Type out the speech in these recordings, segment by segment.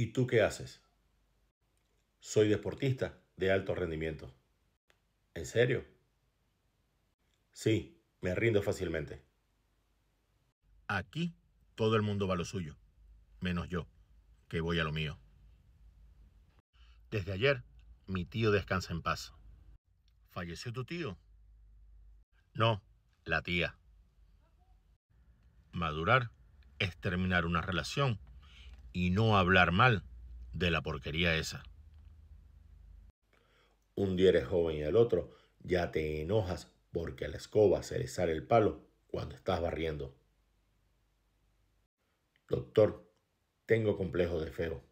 ¿Y tú qué haces? Soy deportista de alto rendimiento. ¿En serio? Sí, me rindo fácilmente. Aquí todo el mundo va a lo suyo, menos yo, que voy a lo mío. Desde ayer, mi tío descansa en paz. ¿Falleció tu tío? No, la tía. Madurar es terminar una relación y no hablar mal de la porquería esa. Un día eres joven y el otro ya te enojas porque a la escoba se le sale el palo cuando estás barriendo. Doctor, tengo complejo de feo.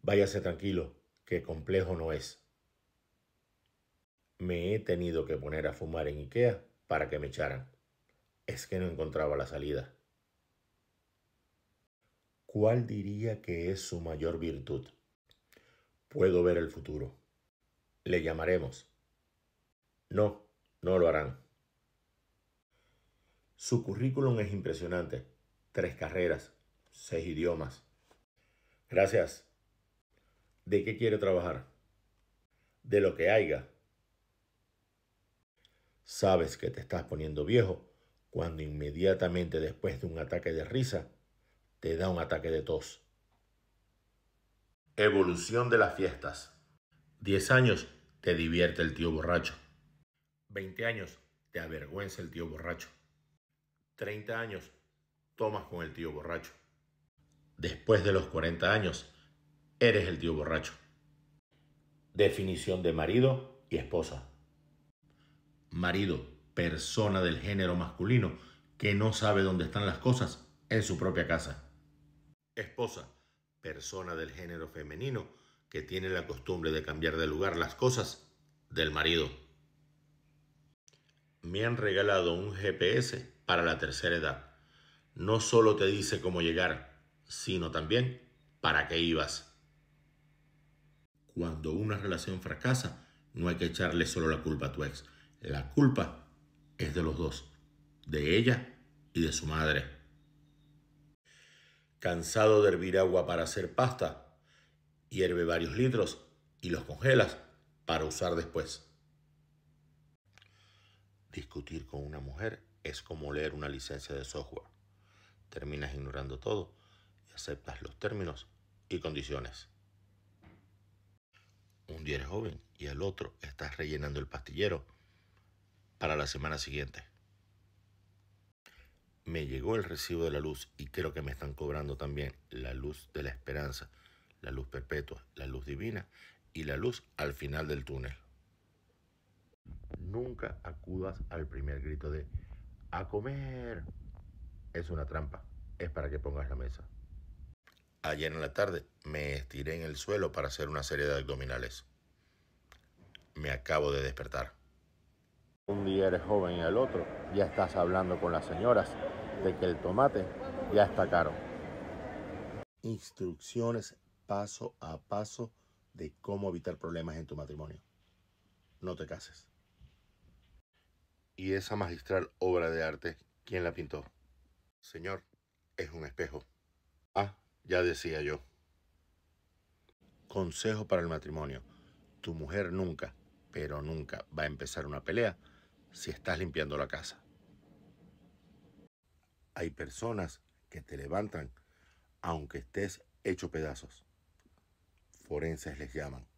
Váyase tranquilo, que complejo no es. Me he tenido que poner a fumar en Ikea para que me echaran. Es que no encontraba la salida. ¿cuál diría que es su mayor virtud? Puedo ver el futuro. Le llamaremos. No, no lo harán. Su currículum es impresionante. Tres carreras, seis idiomas. Gracias. ¿De qué quiere trabajar? De lo que haya. Sabes que te estás poniendo viejo cuando inmediatamente después de un ataque de risa te da un ataque de tos. Evolución de las fiestas. 10 años te divierte el tío borracho. 20 años te avergüenza el tío borracho. 30 años tomas con el tío borracho. Después de los 40 años, eres el tío borracho. Definición de marido y esposa. Marido, persona del género masculino que no sabe dónde están las cosas en su propia casa. Esposa, persona del género femenino que tiene la costumbre de cambiar de lugar las cosas del marido. Me han regalado un GPS para la tercera edad. No solo te dice cómo llegar, sino también para qué ibas. Cuando una relación fracasa, no hay que echarle solo la culpa a tu ex. La culpa es de los dos, de ella y de su madre. Cansado de hervir agua para hacer pasta, hierve varios litros y los congelas para usar después. Discutir con una mujer es como leer una licencia de software. Terminas ignorando todo y aceptas los términos y condiciones. Un día eres joven y al otro estás rellenando el pastillero para la semana siguiente me llegó el recibo de la luz y creo que me están cobrando también la luz de la esperanza, la luz perpetua, la luz divina y la luz al final del túnel. Nunca acudas al primer grito de a comer. Es una trampa, es para que pongas la mesa. Ayer en la tarde me estiré en el suelo para hacer una serie de abdominales. Me acabo de despertar. Un día eres joven y el otro ya estás hablando con las señoras de que el tomate ya está caro. Instrucciones paso a paso de cómo evitar problemas en tu matrimonio. No te cases. ¿Y esa magistral obra de arte, quién la pintó? Señor, es un espejo. Ah, ya decía yo. Consejo para el matrimonio. Tu mujer nunca, pero nunca va a empezar una pelea si estás limpiando la casa. Hay personas que te levantan aunque estés hecho pedazos. Forenses les llaman.